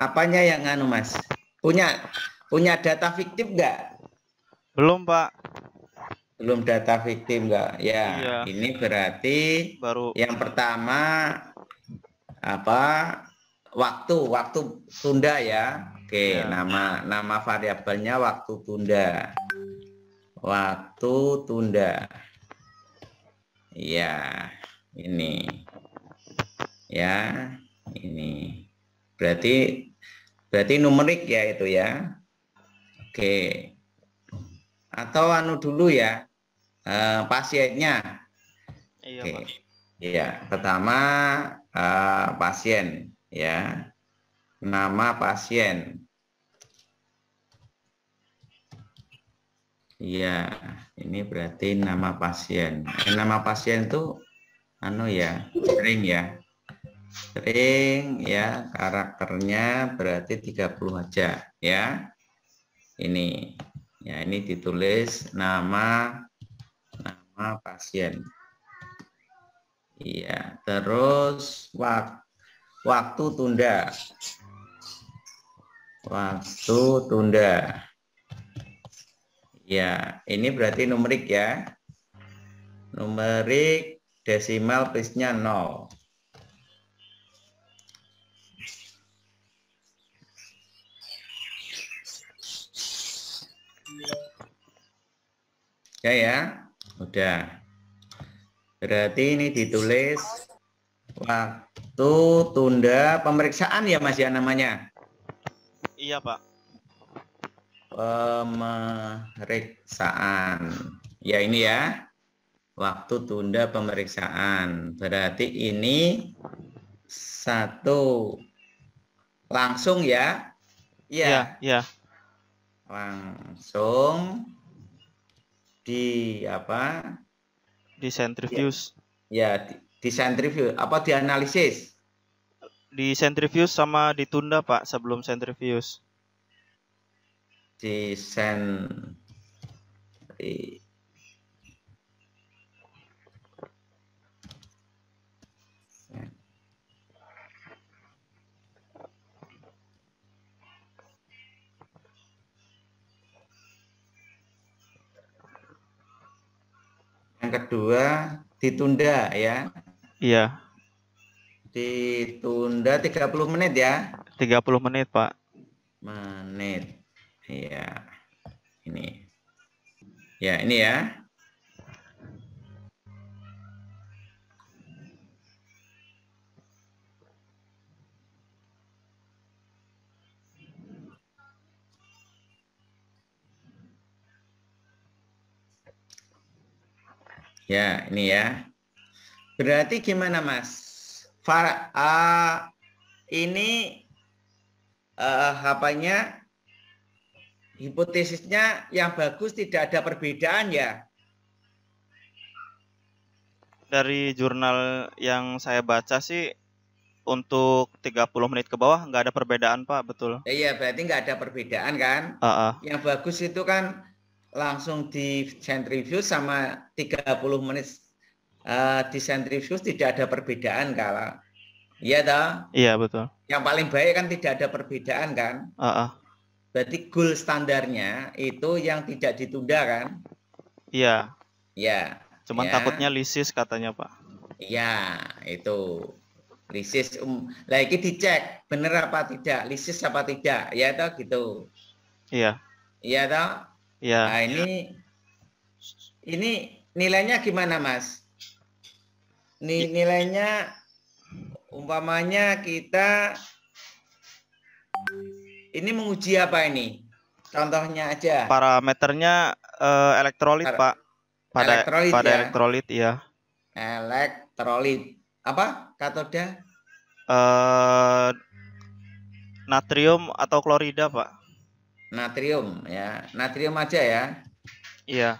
Apanya yang anu Mas? Punya punya data fiktif nggak? Belum Pak. Belum data fiktif nggak? Ya, iya. ini berarti baru yang pertama apa waktu waktu tunda ya. Oke, ya. nama nama variabelnya waktu tunda. Waktu tunda. Ya ini. Ya, ini. Berarti berarti numerik ya itu ya. Oke. Atau anu dulu ya uh, pasiennya. Iya, Oke. Pak. Ya, pertama eh, pasien ya. Nama pasien. Iya, ini berarti nama pasien. Eh, nama pasien itu anu ya, sering ya string ya karakternya berarti 30 aja ya ini ya ini ditulis nama nama pasien iya terus wak, waktu tunda waktu tunda ya ini berarti numerik ya numerik desimal plusnya 0 Ya ya? Udah. Berarti ini ditulis waktu tunda pemeriksaan ya Mas ya namanya? Iya Pak. Pemeriksaan. Ya ini ya. Waktu tunda pemeriksaan. Berarti ini satu langsung ya? Iya. Iya. Ya. Langsung di apa? Di centrifuge. Ya, ya di, di centrifuge apa di analisis Di centrifuge sama ditunda Pak sebelum centrifuge. Di sen Yang kedua ditunda ya. Iya. Ditunda 30 menit ya. 30 menit, Pak. Menit. Iya. Ini. Ya, ini ya. Ya, ini ya. Berarti gimana, Mas? Far uh, ini uh, eh, apanya? Hipotesisnya yang bagus tidak ada perbedaan ya? Dari jurnal yang saya baca sih untuk 30 menit ke bawah nggak ada perbedaan Pak, betul? Iya, berarti nggak ada perbedaan kan? Uh -uh. Yang bagus itu kan langsung di centrifuge sama 30 menit uh, di centrifuge tidak ada perbedaan kalau Iya toh? Iya betul. Yang paling baik kan tidak ada perbedaan kan? Uh -uh. Berarti goal standarnya itu yang tidak ditunda kan? Iya. Iya. Cuman ya. takutnya lisis katanya pak. Iya itu lisis um lagi dicek bener apa tidak lisis apa tidak ya toh gitu. Iya. Iya toh Ya. Nah ini ini nilainya gimana mas? Nih nilainya umpamanya kita ini menguji apa ini? Contohnya aja. Parameternya uh, elektrolit Par pak. Pada elektrolit, pada ya. elektrolit ya. Elektrolit apa katoda? Uh, eh, natrium atau klorida pak? natrium ya. Natrium aja ya. Iya.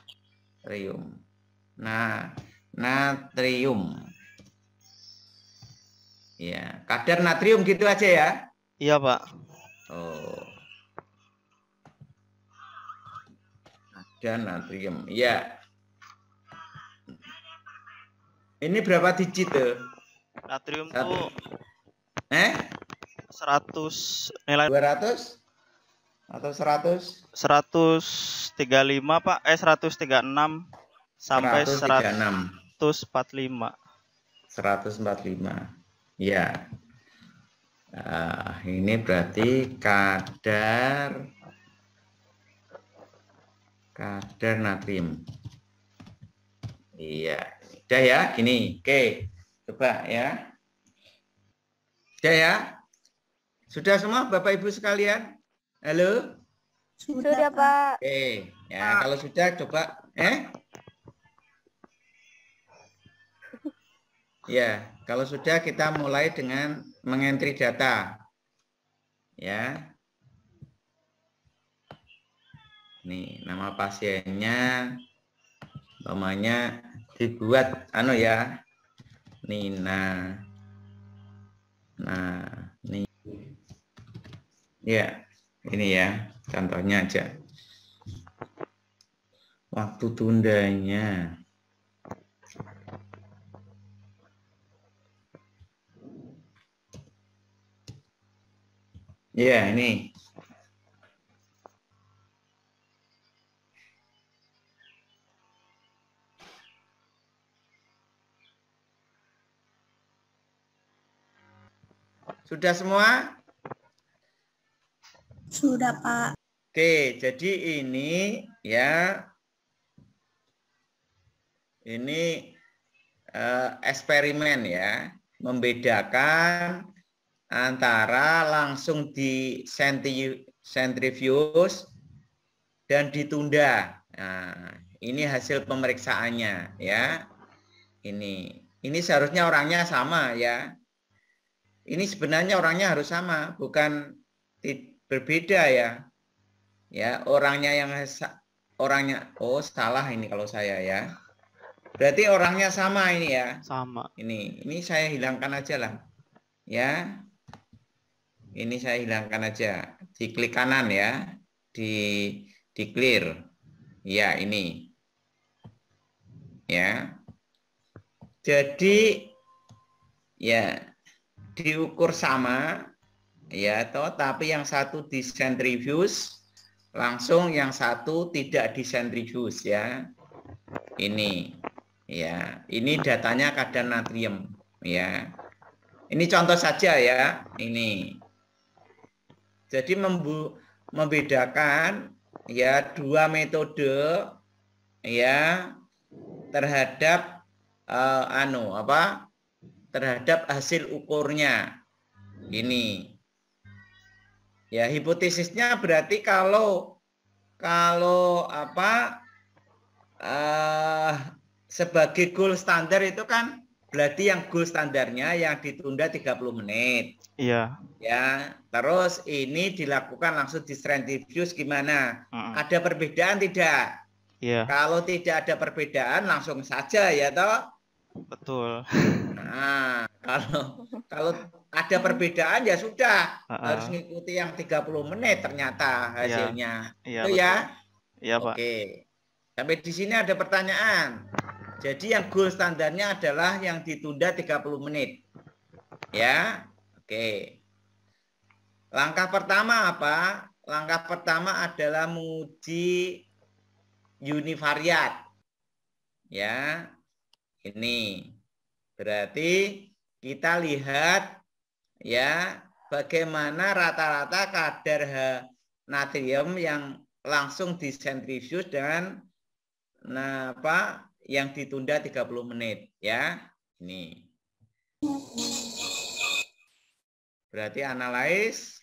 Natrium. Nah, natrium. Iya, kadar natrium gitu aja ya. Iya, Pak. Oh. Kadar natrium. Iya. Ini berapa digit tuh? Natrium tuh Eh? Seratus. nilai 200? atau 100? 135 Pak, eh 136 sampai 136. 145. 145. Ya. uh, ini berarti kadar kadar natrium. Iya. Udah ya, gini. Oke. Coba ya. udah ya? Sudah semua Bapak Ibu sekalian? Halo? Sudah, Pak. Oke, okay. ya ah. kalau sudah coba eh? Ya, kalau sudah kita mulai dengan mengentri data. Ya. Nih, nama pasiennya namanya dibuat anu ya. Nina. Nah, nih. Ya. Ini ya, contohnya aja. Waktu tundanya. Ya, ini. Sudah semua? Sudah, Pak. Oke, jadi ini ya ini eh, eksperimen ya, membedakan antara langsung di senti centrifuge dan ditunda. Nah, ini hasil pemeriksaannya ya. Ini ini seharusnya orangnya sama ya. Ini sebenarnya orangnya harus sama, bukan berbeda ya. Ya, orangnya yang orangnya oh salah ini kalau saya ya. Berarti orangnya sama ini ya. Sama. Ini ini saya hilangkan aja lah. Ya. Ini saya hilangkan aja. Di klik kanan ya. Di di clear. Ya, ini. Ya. Jadi ya diukur sama ya toh tapi yang satu di langsung yang satu tidak di ya ini ya ini datanya kadar natrium ya ini contoh saja ya ini jadi membu membedakan ya dua metode ya terhadap uh, anu apa terhadap hasil ukurnya ini Ya, hipotesisnya berarti kalau kalau apa uh, sebagai goal standar itu kan berarti yang goal standarnya yang ditunda 30 menit. Iya. Ya, terus ini dilakukan langsung di strength review gimana? Uh -uh. Ada perbedaan tidak? Iya. Kalau tidak ada perbedaan langsung saja ya toh. Betul. Nah, kalau kalau ada perbedaan ya sudah uh -uh. harus mengikuti yang 30 menit ternyata hasilnya. Ya, Itu ya. Iya, Pak. Oke. Sampai di sini ada pertanyaan. Jadi yang goal standarnya adalah yang ditunda 30 menit. Ya. Oke. Langkah pertama apa? Langkah pertama adalah menguji univariat. Ya, ini. Berarti kita lihat ya bagaimana rata-rata kadar natrium yang langsung disentrifuge dengan nah apa yang ditunda 30 menit ya ini berarti analis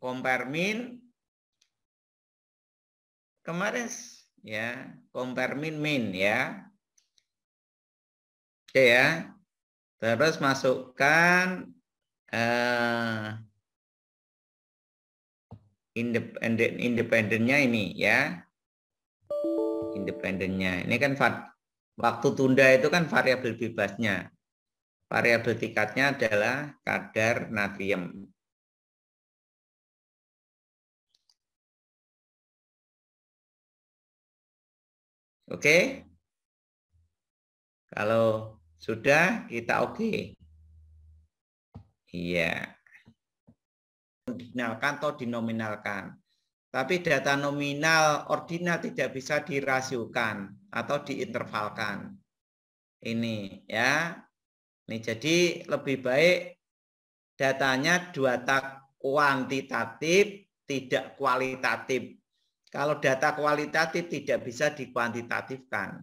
kompermin kemarin ya kompermin min ya Oke ya. Terus masukkan uh, eh, independen independennya ini ya. Independennya. Ini kan waktu tunda itu kan variabel bebasnya. Variabel tingkatnya adalah kadar natrium. Oke. Okay? Kalau sudah kita oke. Okay. Iya. Dinalkan atau dinominalkan. Tapi data nominal ordinal tidak bisa dirasiokan atau diintervalkan. Ini ya. Ini jadi lebih baik datanya dua tak kuantitatif tidak kualitatif. Kalau data kualitatif tidak bisa dikuantitatifkan.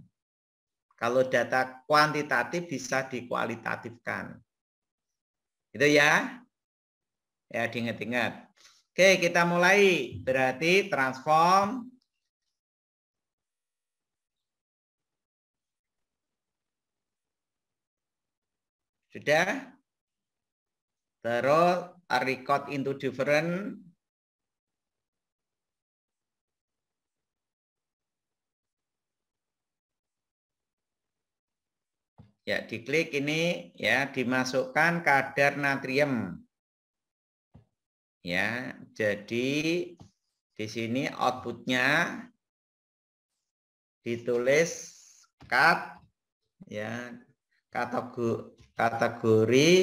Kalau data kuantitatif bisa dikualitatifkan. Itu ya. Ya, diingat-ingat. Oke, kita mulai. Berarti transform Sudah? Terus record into different Ya, diklik ini ya dimasukkan kadar natrium. Ya, jadi di sini outputnya ditulis cut ya kategori kategori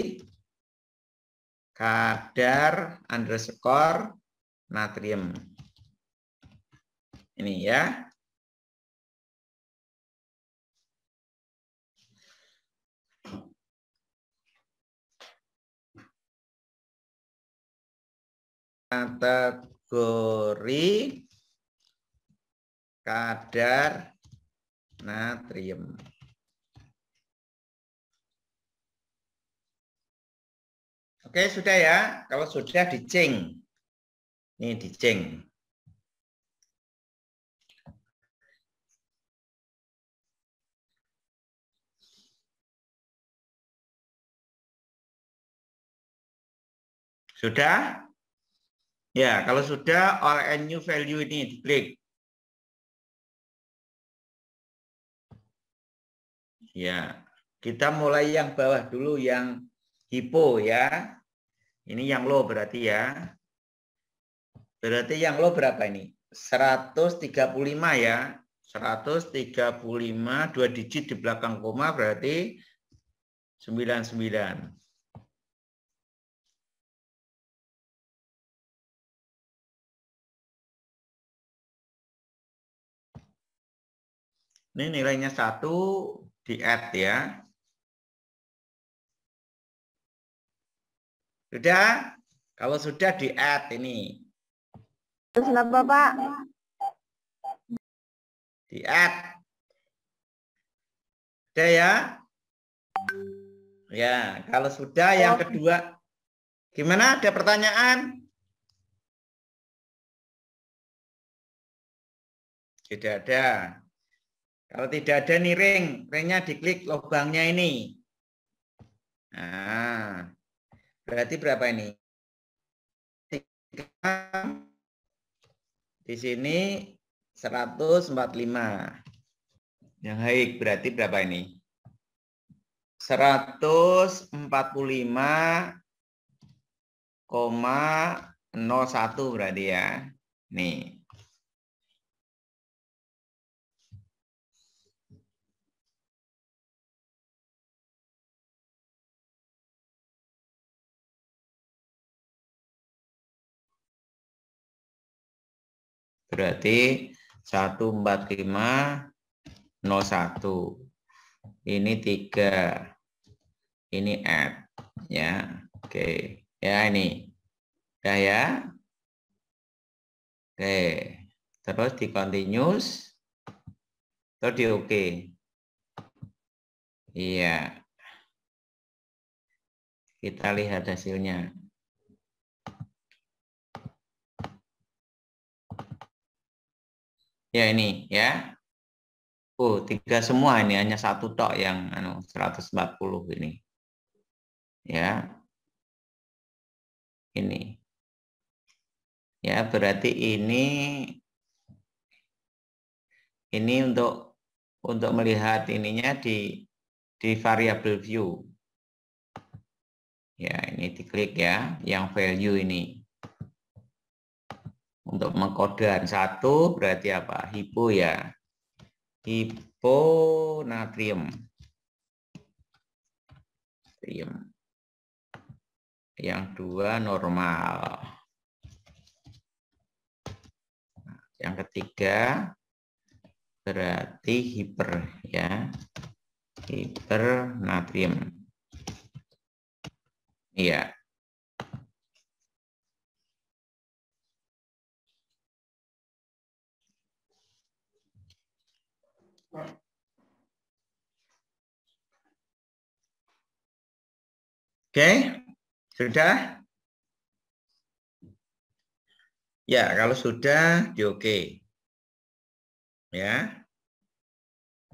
kadar underscore natrium. Ini ya. kategori kadar natrium. Oke, sudah ya. Kalau sudah di dicing. Ini dicing. Sudah? Ya, kalau sudah all and new value ini diklik. Ya, kita mulai yang bawah dulu yang hipo ya. Ini yang low berarti ya. Berarti yang low berapa ini? 135 ya. 135 dua digit di belakang koma berarti 99. Ini nilainya satu di add ya. Sudah? Kalau sudah di add ini. Terus kenapa Di add. Sudah ya? Ya, kalau sudah yang kedua. Gimana? Ada pertanyaan? Tidak ada. Kalau tidak ada nih ring, ringnya diklik lubangnya ini. Nah, berarti berapa ini? Di sini 145. Yang baik, berarti berapa ini? 145,01 berarti ya. Nih. Berarti 145 01. Ini 3. Ini add ya. Oke. okay. Ya ini. Udah ya. Oke. okay. Terus di continuous terus di oke. Okay. Iya. Kita lihat hasilnya. Ya ini ya. Oh, tiga semua ini hanya satu tok yang anu 140 ini. Ya. Ini. Ya, berarti ini ini untuk untuk melihat ininya di di variable view. Ya, ini diklik ya, yang value ini untuk mengkodean satu berarti apa hipo ya hiponatrium natrium yang dua normal yang ketiga berarti hiper ya hipernatrium iya Oke, sudah? Ya, kalau sudah di oke. Ya.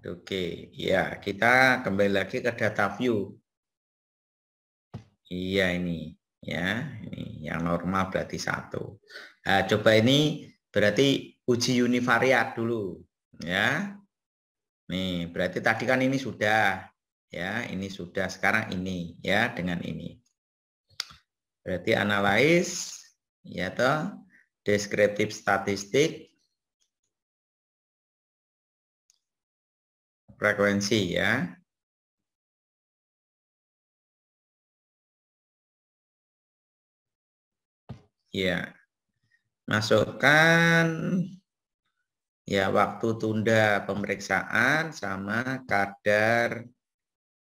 Oke, okay. ya, kita kembali lagi ke data view. Iya ini, ya, ini yang normal berarti satu. Nah, coba ini berarti uji univariat dulu, ya. Nih, berarti tadi kan ini sudah ya ini sudah sekarang ini ya dengan ini berarti analis ya toh deskriptif statistik frekuensi ya ya masukkan ya waktu tunda pemeriksaan sama kadar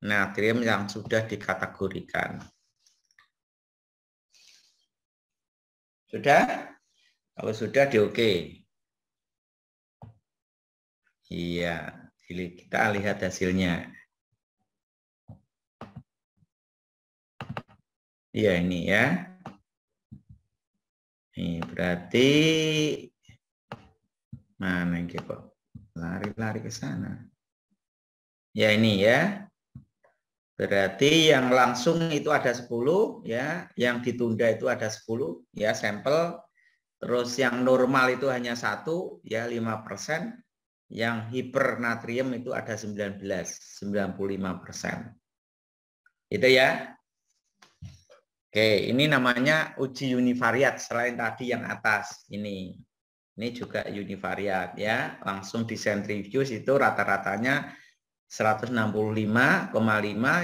natrium yang sudah dikategorikan. Sudah? Kalau sudah di oke. Iya, kita lihat hasilnya. Iya ini ya. Ini berarti mana yang kok lari-lari ke sana. Ya ini ya. Berarti yang langsung itu ada 10 ya, yang ditunda itu ada 10 ya sampel. Terus yang normal itu hanya satu ya 5%, yang hipernatrium itu ada 19, 95%. Itu ya. Oke, ini namanya uji univariat selain tadi yang atas ini. Ini juga univariat ya, langsung di centrifuge itu rata-ratanya 165,5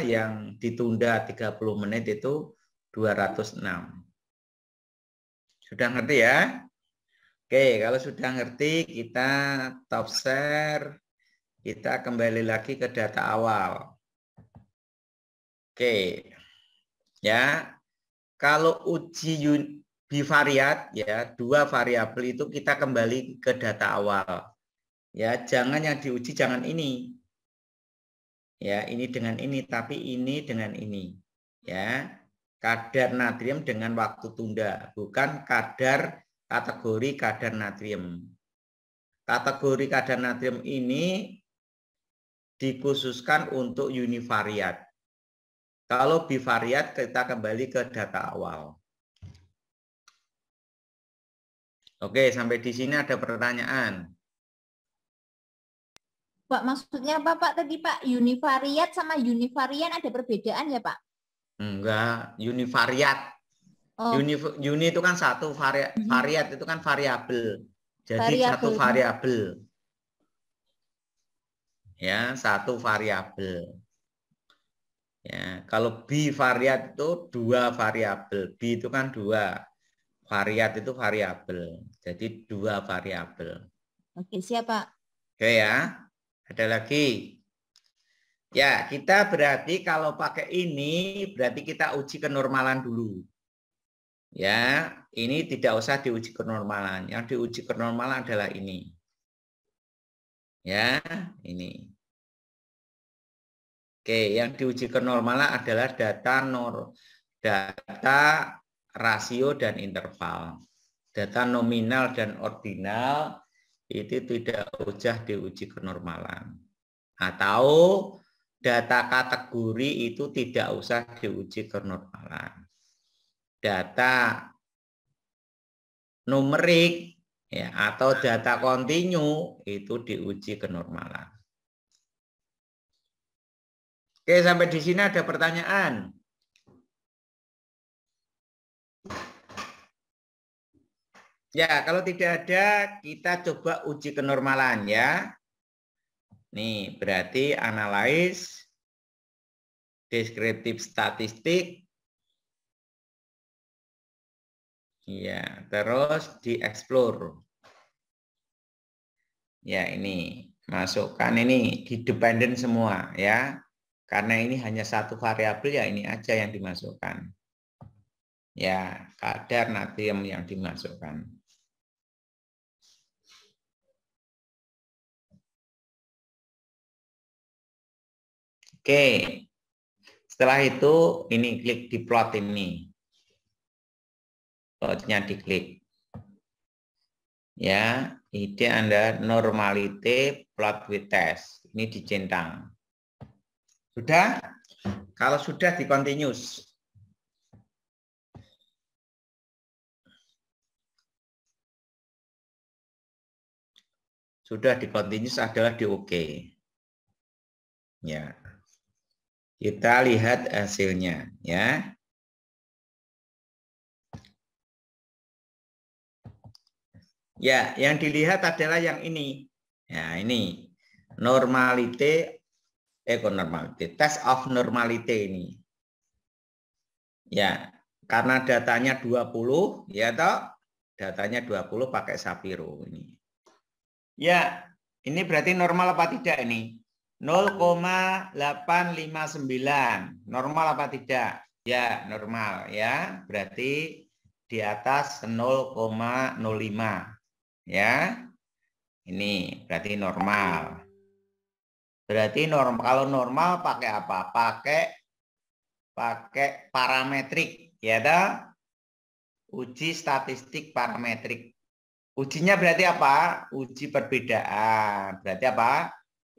yang ditunda 30 menit itu 206. Sudah ngerti ya? Oke, kalau sudah ngerti kita top share. Kita kembali lagi ke data awal. Oke. Ya. Kalau uji bivariat ya, dua variabel itu kita kembali ke data awal. Ya, jangan yang diuji jangan ini ya ini dengan ini tapi ini dengan ini ya kadar natrium dengan waktu tunda bukan kadar kategori kadar natrium kategori kadar natrium ini dikhususkan untuk univariat kalau bivariat kita kembali ke data awal Oke, sampai di sini ada pertanyaan. Pak, maksudnya apa Pak tadi Pak? Univariat sama univarian ada perbedaan ya Pak? Enggak, univariat. Oh. Uni, uni itu kan satu, variat, mhm. variat itu kan variabel. Jadi variabel. satu variabel. Ya, satu variabel. Ya, kalau b variat itu dua variabel. B itu kan dua. Variat itu variabel. Jadi dua variabel. Oke, siapa? Oke ya. Ada lagi. Ya, kita berarti kalau pakai ini, berarti kita uji kenormalan dulu. Ya, ini tidak usah diuji kenormalan. Yang diuji kenormalan adalah ini. Ya, ini. Oke, yang diuji kenormalan adalah data nor, data rasio dan interval. Data nominal dan ordinal itu tidak usah diuji kenormalan. Atau data kategori itu tidak usah diuji kenormalan. Data numerik ya atau data kontinu itu diuji kenormalan. Oke, sampai di sini ada pertanyaan. Ya, kalau tidak ada, kita coba uji kenormalan ya. Nih, berarti analis, deskriptif statistik, ya, terus dieksplor. Ya, ini masukkan ini di dependent semua ya. Karena ini hanya satu variabel ya ini aja yang dimasukkan. Ya, kadar natrium yang dimasukkan. Oke. Setelah itu ini klik di plot ini. Plotnya diklik. Ya, ide Anda normality plot with test. Ini dicentang. Sudah? Kalau sudah di continuous. Sudah di continuous adalah di OK. Ya, kita lihat hasilnya ya. Ya, yang dilihat adalah yang ini. Ya, ini normality ekonormalite, eh, test of normality ini. Ya, karena datanya 20, ya toh? Datanya 20 pakai Sapiro ini. Ya, ini berarti normal apa tidak ini? 0,859. Normal apa tidak? Ya, normal ya. Berarti di atas 0,05. Ya. Ini berarti normal. Berarti norm kalau normal pakai apa? Pakai pakai parametrik, ya ada Uji statistik parametrik. Ujinya berarti apa? Uji perbedaan. Berarti apa?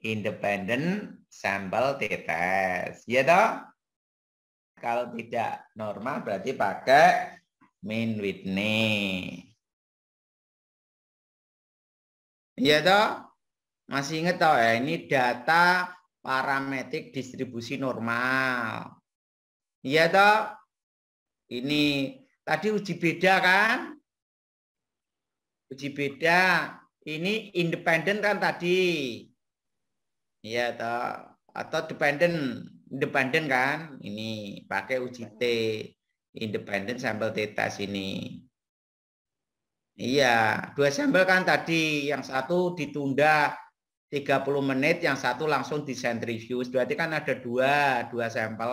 independent sample t-test. Ya toh? Kalau tidak normal berarti pakai mean Whitney. Ya toh? Masih inget toh ya, ini data parametrik distribusi normal. Iya toh? Ini tadi uji beda kan? Uji beda. Ini independen kan tadi. Iya toh. Atau dependen, independen kan? Ini pakai uji t independen sampel tetas ini. Iya, dua sampel kan tadi yang satu ditunda 30 menit, yang satu langsung di centrifuge. Berarti kan ada dua, dua sampel.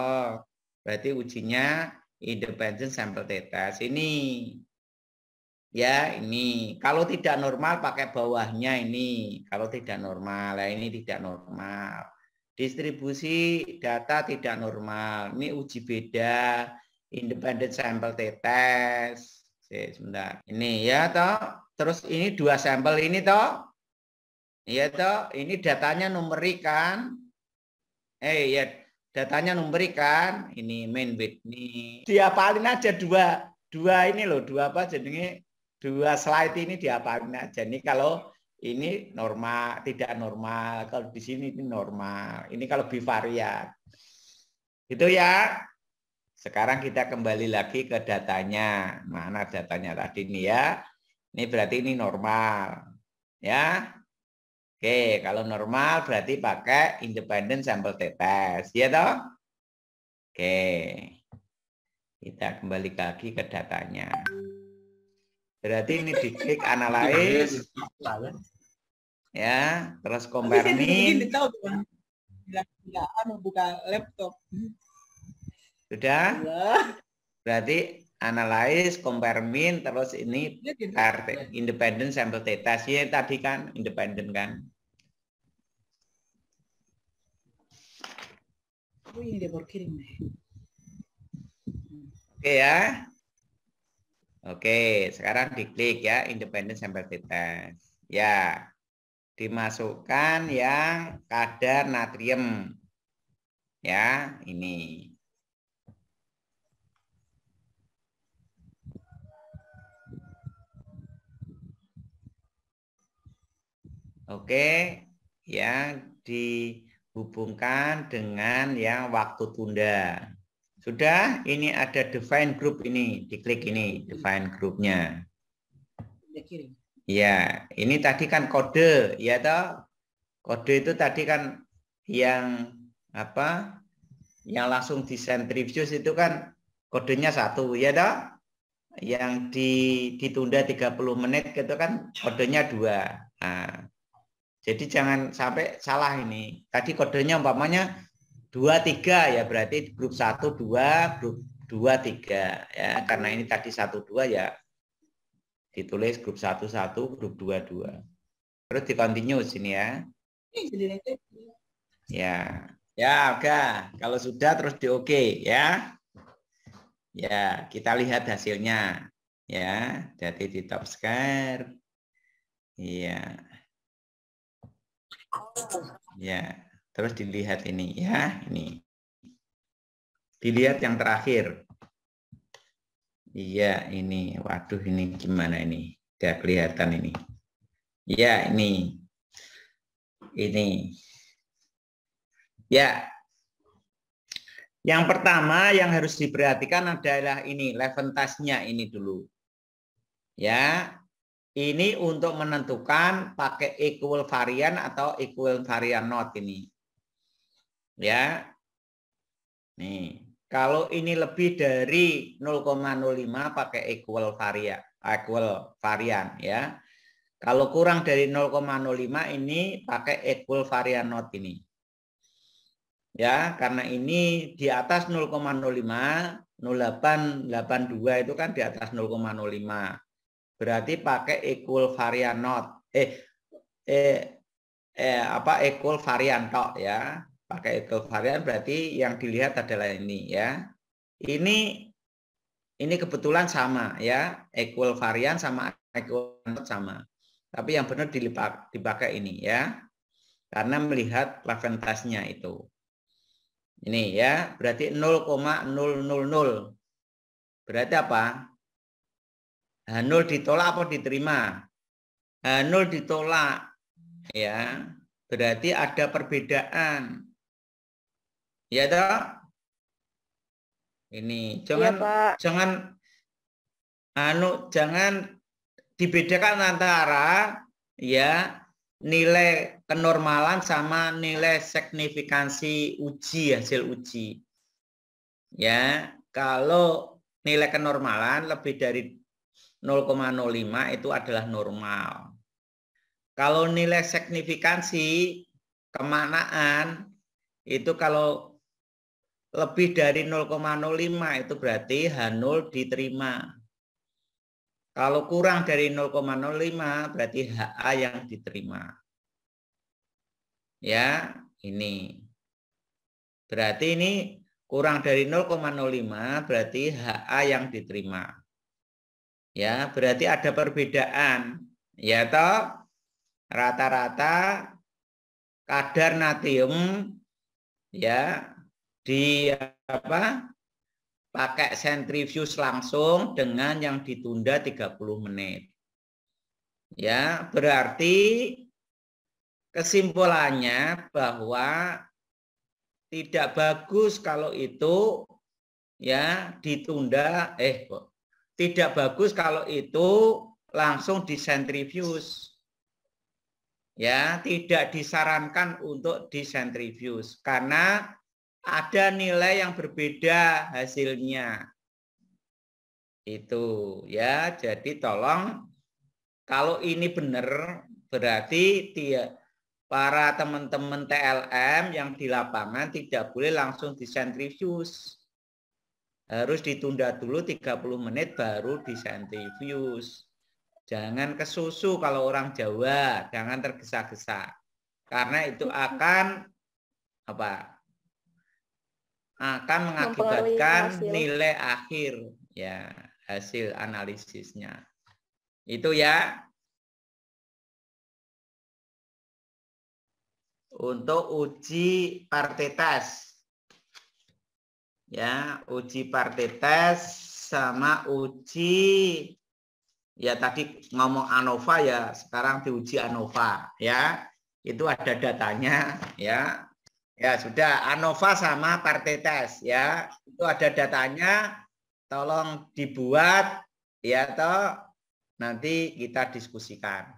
Berarti ujinya independen sampel tetas ini ya ini kalau tidak normal pakai bawahnya ini kalau tidak normal ya ini tidak normal distribusi data tidak normal ini uji beda independent sample t test sebentar ini ya toh terus ini dua sampel ini toh ya toh ini datanya numerik kan eh ya datanya numerik kan ini main bit nih diapalin aja dua dua ini loh dua apa jadinya dua slide ini diapain aja nih kalau ini normal, tidak normal. Kalau di sini ini normal. Ini kalau bivariat. itu ya. Sekarang kita kembali lagi ke datanya. Mana datanya tadi nih ya? Ini berarti ini normal. Ya. Oke, kalau normal berarti pakai independent sample test, ya toh? Oke. Kita kembali lagi ke datanya. Berarti ini diklik analyze. Iya, iya, iya. Ya, terus compare nih. membuka laptop. Sudah? Berarti analyze, compare mean, terus ini RT, independent sample test. Ya tadi kan, independent kan. Oke ya. Oke, sekarang diklik ya independent sample test. Ya. Dimasukkan yang kadar natrium. Ya, ini. Oke, ya dihubungkan dengan yang waktu tunda. Sudah, ini ada define group ini, diklik ini define groupnya. Ya, ini tadi kan kode, ya toh. Kode itu tadi kan yang apa? Yang langsung di centrifuge itu kan kodenya satu, ya toh. Yang di, ditunda 30 menit itu kan kodenya dua. Nah, jadi jangan sampai salah ini. Tadi kodenya umpamanya dua tiga ya berarti grup satu dua grup dua tiga ya karena ini tadi satu dua ya ditulis grup satu satu grup dua dua terus di continue sini ya ya ya oke kalau sudah terus di oke okay, ya ya kita lihat hasilnya ya jadi di top square iya ya Terus dilihat ini ya, ini. Dilihat yang terakhir. Iya, ini. Waduh, ini gimana ini? Tidak kelihatan ini. Ya, ini. Ini. Ya. Yang pertama yang harus diperhatikan adalah ini, level leventasnya ini dulu. Ya, ini untuk menentukan pakai equal varian atau equal varian not ini. Ya. Nih, kalau ini lebih dari 0,05 pakai equal varian, equal varian ya. Kalau kurang dari 0,05 ini pakai equal varian not ini. Ya, karena ini di atas 0,05 0882 itu kan di atas 0,05. Berarti pakai equal varian not. Eh eh, eh apa equal varian tok ya pakai varian berarti yang dilihat adalah ini ya. Ini ini kebetulan sama ya, equal varian sama equal sama. Tapi yang benar dilipat dipakai ini ya. Karena melihat laventasnya itu. Ini ya, berarti 0,000. Berarti apa? H0 nah, ditolak apa diterima? H0 nah, ditolak ya. Berarti ada perbedaan Ya, Dok? Ini jangan ya, jangan anu jangan dibedakan antara ya nilai kenormalan sama nilai signifikansi uji hasil uji. Ya, kalau nilai kenormalan lebih dari 0,05 itu adalah normal. Kalau nilai signifikansi kemanaan itu kalau lebih dari 0,05 itu berarti H0 diterima. Kalau kurang dari 0,05 berarti HA yang diterima. Ya, ini. Berarti ini kurang dari 0,05 berarti HA yang diterima. Ya, berarti ada perbedaan. Ya toh rata-rata kadar natrium ya di apa pakai centrifuge langsung dengan yang ditunda 30 menit. Ya, berarti kesimpulannya bahwa tidak bagus kalau itu ya ditunda eh tidak bagus kalau itu langsung di disentrifuse. Ya, tidak disarankan untuk di disentrifuse karena ada nilai yang berbeda hasilnya. Itu ya, jadi tolong kalau ini benar berarti para teman-teman TLM yang di lapangan tidak boleh langsung disentrifuse. Harus ditunda dulu 30 menit baru disentrifuse. Jangan kesusu kalau orang Jawa, jangan tergesa-gesa. Karena itu akan apa? akan mengakibatkan nilai akhir ya hasil analisisnya. Itu ya. Untuk uji partitas Ya, uji partitas sama uji ya tadi ngomong ANOVA ya sekarang diuji ANOVA ya. Itu ada datanya ya Ya sudah, ANOVA sama partai ya. Itu ada datanya, tolong dibuat ya toh nanti kita diskusikan.